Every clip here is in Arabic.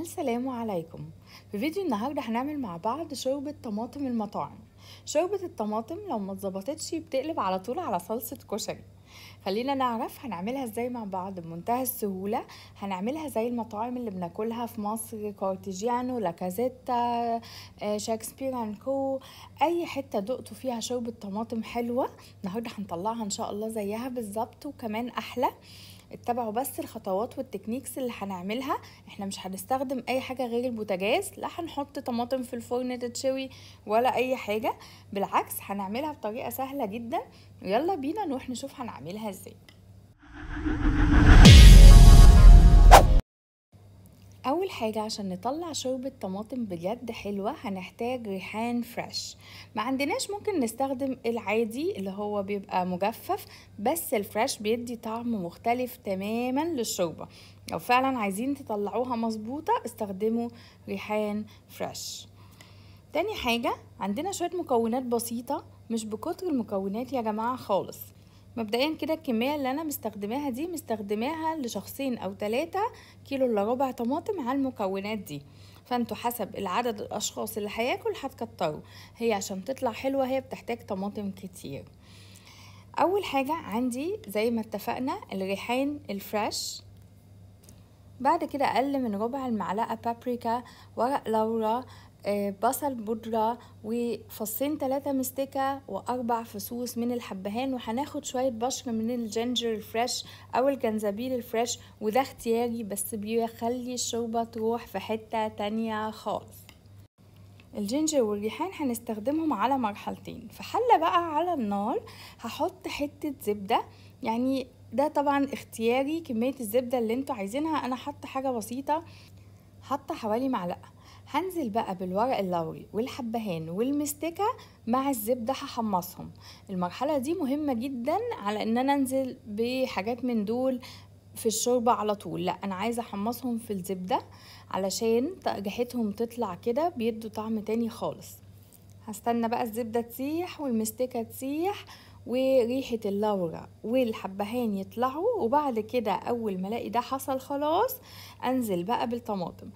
السلام عليكم في فيديو النهاردة هنعمل مع بعض شوربة طماطم المطاعم شوربة الطماطم لو ما اتظبطتش بتقلب على طول على صلصة كشري خلينا نعرف هنعملها ازاي مع بعض بمنتهى السهولة هنعملها زي المطاعم اللي بناكلها في مصر كارتيجيانو لاكازيتا آه، شاكسبير اند كو اي حتة دقتوا فيها شوربة طماطم حلوة النهاردة هنطلعها ان شاء الله زيها بالظبط وكمان احلى اتبعوا بس الخطوات والتكنيكس اللي هنعملها احنا مش هنستخدم اي حاجة غير البوتاجاز لا هنحط طماطم في الفرن تتشوي ولا اي حاجة بالعكس هنعملها بطريقة سهلة جدا يلا بينا نروح نشوف هنعملها ازاي حاجة عشان نطلع شوربة طماطم بجد حلوة هنحتاج ريحان فريش ما عندناش ممكن نستخدم العادي اللي هو بيبقى مجفف بس الفريش بيدي طعم مختلف تماما للشوربة لو فعلا عايزين تطلعوها مظبوطة استخدموا ريحان فريش تاني حاجة عندنا شوية مكونات بسيطة مش بكتر المكونات يا جماعة خالص مبدئيا كده الكمية اللي أنا مستخدماها دي مستخدماها لشخصين أو تلاتة كيلو إلا ربع طماطم على المكونات دي فانتوا حسب العدد الأشخاص اللي هياكل هتكتروا هي عشان تطلع حلوة هي بتحتاج طماطم كتير أول حاجة عندي زي ما اتفقنا الريحان الفريش بعد كده أقل من ربع المعلقة بابريكا ورق لورا آه، بصل بودرة وفصين ثلاثة مستكة وأربع فصوص من الحبهان وهناخد شوية بشر من الجنجر الفريش أو الجنزبيل الفريش وده اختياري بس بيخلي الشوربة تروح في حتة تانية خالص الجينجر والريحان هنستخدمهم على مرحلتين في حلة بقى على النار هحط حتة زبدة يعني ده طبعا اختياري كمية الزبدة اللي انتوا عايزينها انا حاطة حاجة بسيطة حاطة حوالي معلقة هنزل بقى بالورق اللوري والحبهان والمستكة مع الزبدة هحمصهم المرحلة دي مهمة جدا على ان انا انزل بحاجات من دول في الشوربة على طول لا انا عايزة احمصهم في الزبدة علشان ريحتهم تطلع كده بيدوا طعم تاني خالص هستنى بقى الزبدة تسيح والمستكة تسيح وريحة اللورة والحبهان يطلعوا وبعد كده أول ما الاقي ده حصل خلاص أنزل بقى بالطماطم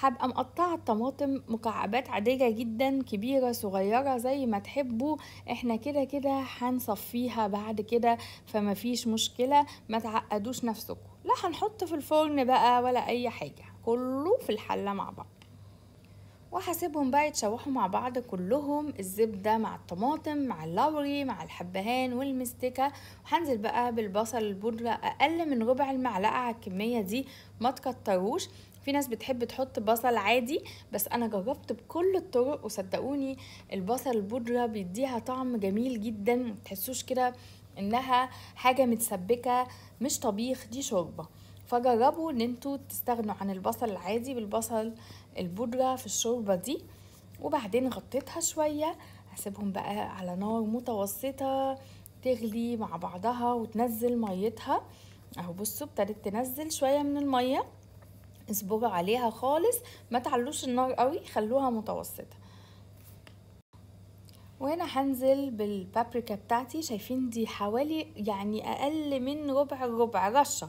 هبقى مقطعه الطماطم مكعبات عاديه جدا كبيره صغيره زي ما تحبوا احنا كده كده هنصفيها بعد كده فما فيش مشكله ما تعقدوش نفسكم لا هنحط في الفرن بقى ولا اي حاجه كله في الحله مع بعض وهسيبهم بقى يتشوحوا مع بعض كلهم الزبدة مع الطماطم مع اللوري مع الحبهان والمستكة وهنزل بقى بالبصل البودرة أقل من ربع المعلقة على الكمية دي ما تكتروش في ناس بتحب تحط بصل عادي بس انا جربت بكل الطرق وصدقوني البصل البودره بيديها طعم جميل جدا متحسوش كده انها حاجه متسبكه مش طبيخ دي شوربه فجربوا ان انتوا تستغنوا عن البصل العادي بالبصل البودرة في الشوربة دي وبعدين غطيتها شوية هسيبهم بقى على نار متوسطة تغلي مع بعضها وتنزل ميتها اهو بصوا ابتدت تنزل شوية من المية اصبروا عليها خالص ما تعلوش النار قوي خلوها متوسطة وهنا هنزل بالبابريكا بتاعتي شايفين دي حوالي يعني اقل من ربع الربع رشه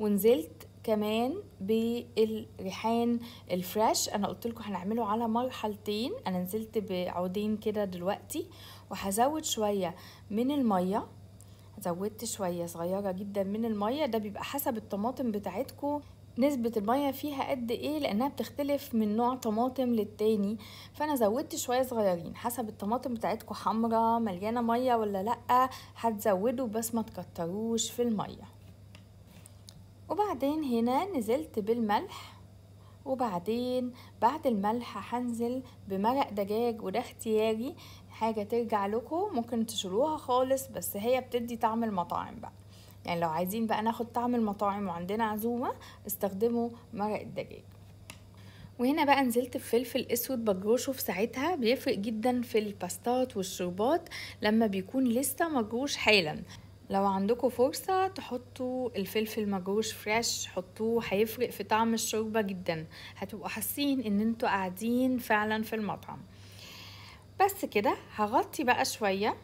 ونزلت كمان بالريحان الفريش انا قلت لكم هنعمله على مرحلتين انا نزلت بعودين كده دلوقتي وهزود شويه من الميه زودت شويه صغيره جدا من الميه ده بيبقى حسب الطماطم بتاعتكم نسبة المية فيها قد ايه لانها بتختلف من نوع طماطم للتاني فانا زودت شوية صغيرين حسب الطماطم بتاعتكم حمرا مليانة مية ولا لأ هتزودوا بس ما تكتروش في المية وبعدين هنا نزلت بالملح وبعدين بعد الملح هنزل بمرق دجاج وده اختياري حاجة ترجع لكم ممكن تشروها خالص بس هي بتدي طعم المطاعم بقى يعني لو عايزين بقى ناخد طعم المطاعم وعندنا عزومة استخدموا مرق الدجاج وهنا بقى نزلت بفلفل اسود بجروشه في ساعتها بيفرق جدا في الباستات والشربات لما بيكون لسه مجروش حالا لو عندكم فرصة تحطوا الفلفل مجروش فريش حطوه هيفرق في طعم الشوربة جدا هتبقوا حاسين ان انتوا قاعدين فعلا في المطعم بس كده هغطي بقى شوية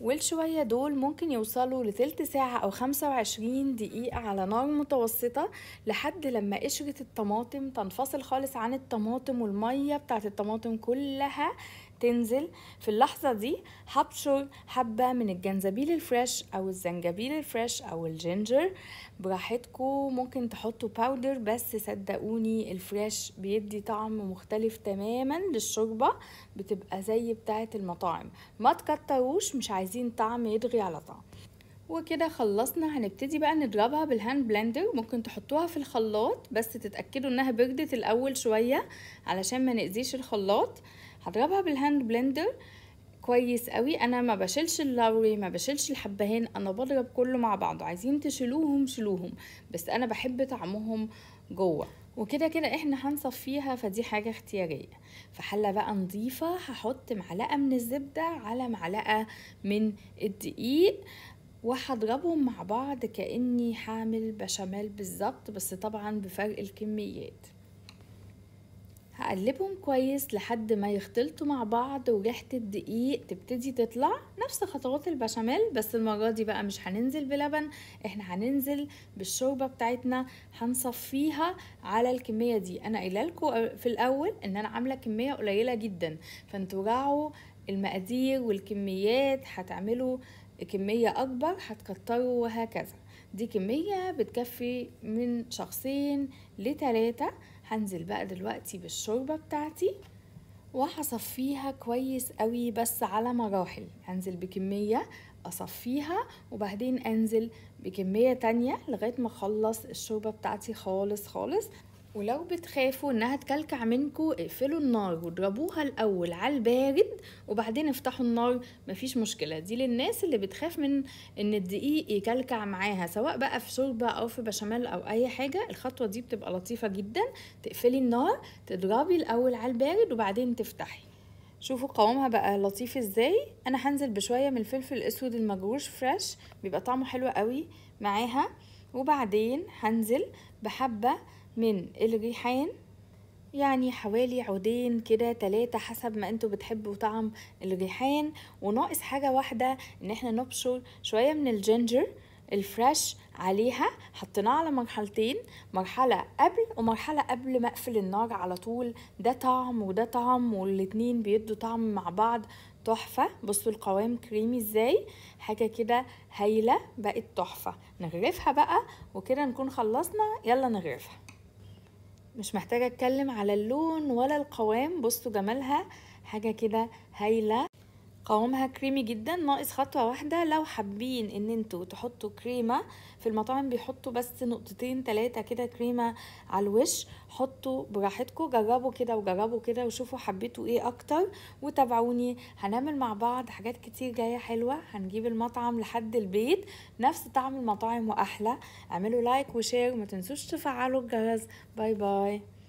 والشوية دول ممكن يوصلوا لتلت ساعة أو خمسة وعشرين دقيقة على نار متوسطة لحد لما قشرة الطماطم تنفصل خالص عن الطماطم والمية بتاعت الطماطم كلها تنزل في اللحظة دي هبشر حبة من الجنزبيل الفريش أو الزنجبيل الفريش أو الجينجر براحتكم ممكن تحطوا باودر بس صدقوني الفريش بيدي طعم مختلف تماما للشوربة بتبقى زي بتاعة المطاعم ما تكتروش مش عايزين طعم يدغي على طعم وكده خلصنا هنبتدي بقى نضربها بالهاند بلندر ممكن تحطوها في الخلاط بس تتأكدوا انها بردت الاول شوية علشان ما نأذيش الخلاط هضربها بالهاند بلندر كويس قوي انا ما بشيلش اللوري ما بشيلش الحبهان انا بضرب كله مع بعضه عايزين تشيلوهم شيلوهم بس انا بحب طعمهم جوه وكده كده احنا هنصفيها فدي حاجة اختيارية فحلة حلة بقى نضيفة هحط معلقة من الزبدة على معلقة من الدقيق وهضربهم مع بعض كأني هعمل بشاميل بالظبط بس طبعا بفرق الكميات هقلبهم كويس لحد ما يختلطوا مع بعض وريحة الدقيق تبتدي تطلع نفس خطوات البشاميل بس المرة دي بقى مش هننزل بلبن احنا هننزل بالشوربة بتاعتنا هنصفيها على الكمية دي انا قايله لكم في الاول ان انا عاملة كمية قليلة جدا فانتوا راعوا المقادير والكميات هتعملوا كمية أكبر هتكتروا وهكذا دي كمية بتكفي من شخصين لتلاتة هنزل بقى دلوقتي بالشوربة بتاعتي وهصفيها كويس قوي بس على مراحل هنزل بكمية اصفيها وبعدين انزل بكمية تانية لغاية ما اخلص الشوربة بتاعتي خالص خالص ولو بتخافوا انها تكلكع منكم اقفلوا النار واضربوها الاول على البارد وبعدين افتحوا النار مفيش مشكله دي للناس اللي بتخاف من ان الدقيق يكلكع معاها سواء بقى في شوربه او في بشاميل او اي حاجه الخطوه دي بتبقى لطيفه جدا تقفلي النار تضربي الاول على البارد وبعدين تفتحي شوفوا قوامها بقى لطيف ازاي انا هنزل بشويه من الفلفل الاسود المجروش فريش بيبقى طعمه حلو قوي معاها وبعدين هنزل بحبه من الريحان يعني حوالي عودين كده تلاتة حسب ما انتوا بتحبوا طعم الريحان وناقص حاجة واحدة ان احنا نبشر شوية من الجينجر الفريش عليها حطيناه على مرحلتين مرحلة قبل ومرحلة قبل ما اقفل النار على طول ده طعم وده طعم والاتنين بيدوا طعم مع بعض تحفة بصوا القوام كريمي ازاي حاجة كده هايلة بقت تحفة نغرفها بقى وكده نكون خلصنا يلا نغرفها مش محتاجة اتكلم على اللون ولا القوام بصوا جمالها حاجة كده هايلة قوامها كريمي جدا ناقص خطوه واحده لو حابين ان انتوا تحطوا كريمه في المطاعم بيحطوا بس نقطتين ثلاثه كده كريمه على الوش حطوا براحتكم جربوا كده وجربوا كده وشوفوا حبيتوا ايه اكتر وتابعوني هنعمل مع بعض حاجات كتير جايه حلوه هنجيب المطعم لحد البيت نفس طعم المطاعم واحلى اعملوا لايك وشير وما تنسوش تفعلوا الجرس باي باي